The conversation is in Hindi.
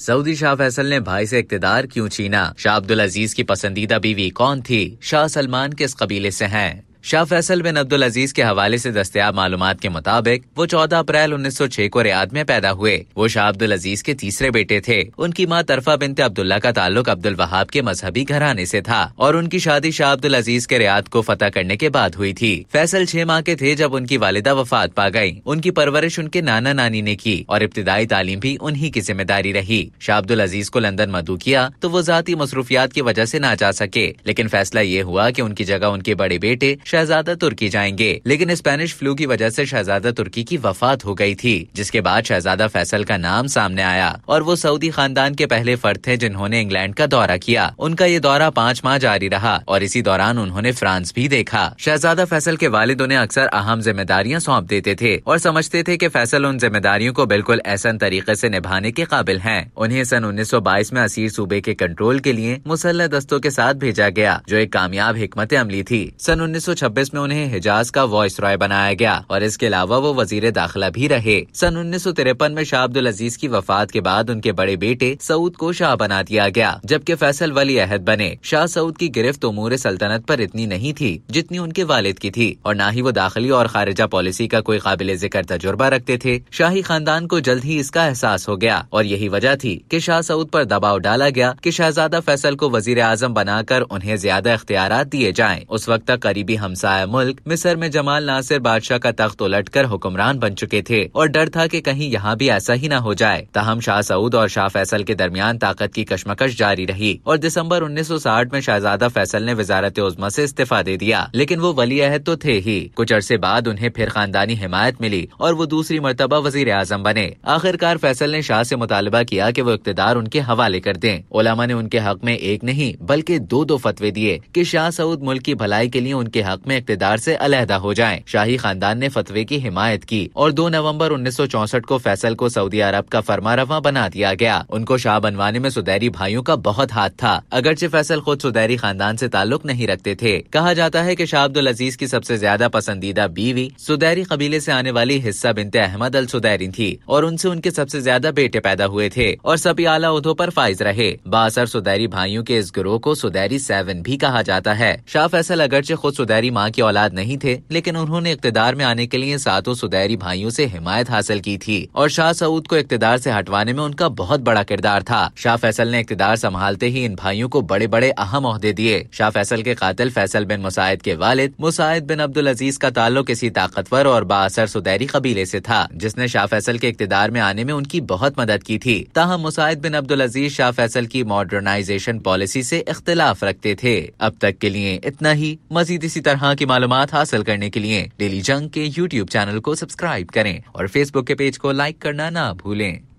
सऊदी शाह फैसल ने भाई से इकतदार क्यों छीना शाह अब्दुल अजीज की पसंदीदा बीवी कौन थी शाह सलमान किस कबीले से हैं शाह फैसल बिन अब्दुल अजीज के हवाले से दस्तियाब मालूम के मुताबिक वो 14 अप्रैल 1906 को रियाद में पैदा हुए वो शाह अब्दुल अजीज के तीसरे बेटे थे उनकी माँ तरफा बिनते अब्दुल्ला का ताल्लुक अब्दुल वहाब के मजहबी घराने से था और उनकी शादी शाह अब्दुल अजीज के रियाद को फतेह करने के बाद हुई थी फैसल छह माह के थे जब उनकी वालिदा वफात पा गयी उनकी परवरिश उनके नाना नानी ने की और इब्तदाई तालीम भी उन्ही की जिम्मेदारी रही शाह अब्दुल अजीज को लंदन मधु किया तो वो जाती मसरूफियात की वजह ऐसी ना जा सके लेकिन फैसला ये हुआ की उनकी जगह उनके बड़े बेटे शहजादा तुर्की जाएंगे लेकिन स्पेनिश फ्लू की वजह से शहजादा तुर्की की वफात हो गई थी जिसके बाद शहजादा फैसल का नाम सामने आया और वो सऊदी खानदान के पहले फर्द थे जिन्होंने इंग्लैंड का दौरा किया उनका ये दौरा पाँच माह जारी रहा और इसी दौरान उन्होंने फ्रांस भी देखा शहजादा फैसल के वालिद उन्हें अक्सर अहम जिम्मेदारियां सौंप देते थे और समझते थे की फैसल उन जिम्मेदारियों को बिल्कुल ऐसा तरीके ऐसी निभाने के काबिल है उन्हें सन उन्नीस में असीर सूबे के कंट्रोल के लिए मुसल्ला दस्तों के साथ भेजा गया जो एक कामयाब हमत अमली थी सन उन्नीस 1926 में उन्हें हिजाज का वॉइस रॉय बनाया गया और इसके अलावा वो वजीर दाखिला भी रहे सन उन्नीस में शाह अब्दुल अजीज की वफात के बाद उनके बड़े बेटे सऊद को शाह बना दिया गया जबकि फैसल वली अहद बने शाह सऊद की गिरफ्त उमूर सल्तनत पर इतनी नहीं थी जितनी उनके वालिद की थी और न ही वो दाखिली और खारिजा पॉलिसी का कोई काबिल जिक्र तजुर्बा रखते थे शाही खानदान को जल्द ही इसका एहसास हो गया और यही वजह थी कि शाह सऊद पर दबाव डाला गया कि शहजादा फैसल को वजीर आजम बनाकर उन्हें ज्यादा इख्तियार दिए जाएं। उस वक्त तक करीबी हम हमसाया मुल्क मिस्र में जमाल नासिर बादशाह का तख्त उलट कर हुक्मरान बन चुके थे और डर था की कहीं यहाँ भी ऐसा ही न हो जाए तहम शाह सऊद और शाह फैसल के दरमियान ताकत की कश्मकश जारी रही और दिसंबर 1960 में शहजादा फैसल ने वजारत उजमा से इस्तीफा दे दिया लेकिन वो वली अहद तो थे ही कुछ अरसे बाद उन्हें फिर खानदानी हिमायत मिली और वो दूसरी मरतबा वजीर आजम बने आखिरकार फैसल ने शाह से मुतालबा किया कि वो इकतदार उनके हवाले कर दें ओलामा ने उनके हक में एक नहीं बल्कि दो दो फतवे दिए कि शाह सऊद मुल्क की भलाई के लिए उनके हक हक में इकतदार ऐसी अलहदा हो जाए शाही खानदान ने फतवे की हिमायत की और दो नवम्बर उन्नीस सौ चौसठ को फैसल को सऊदी अरब का फरमा रवा बना दिया गया उनको शाह बनवाने में सुदैरी भाइयों का बहुत हाथ था अगरचे फैसल खुद सुदैरी खानदान ऐसी ताल्लुक नहीं रखते थे कहा जाता है की शाह अब्दुल अजीज की सबसे ज्यादा पसंदीदा बीवी सुदैरी कबीले ऐसी आने वाली हिस्सा बिनते अहमद अल सुदैरी थी और उनसे उनके सबसे ज्यादा बेटे पैदा हुए थे और सभी आला उदो पर फाइज रहे बासर सुदैरी भाइयों के इस गिरोह को सुदैरी सेवन भी कहा जाता है शाह फैसल अगरचे खुद सुदैरी मेरी माँ की औलाद नहीं थे लेकिन उन्होंने इकतदार में आने के लिए सातों सुदैरी भाइयों से हिमायत हासिल की थी और शाह सऊद को इकतदार से हटवाने में उनका बहुत बड़ा किरदार था शाह फैसल ने इकतदार संभालते ही इन भाइयों को बड़े बड़े अहम अहदे दिए शाह फैसल के कातिल फैसल बिन मुसाहिद के वालिद मुसायद बिन अब्दुल अजीज का ताल्लुक किसी ताकतवर और बासर सुदैरी कबीले से था जिसने शाह फैसल के इकतदार में आने में उनकी बहुत मदद की थी ताहम मुसाहिद बिन अब्दुल अजीज शाह फैसल की मॉडर्नाइजेशन पॉलिसी से इख्तलाफ रखते थे अब तक के लिए इतना ही मजीद इसी तरह तरह की मालूम हासिल करने के लिए डेली जंग के यूट्यूब चैनल को सब्सक्राइब करें और फेसबुक के पेज को लाइक करना ना भूलें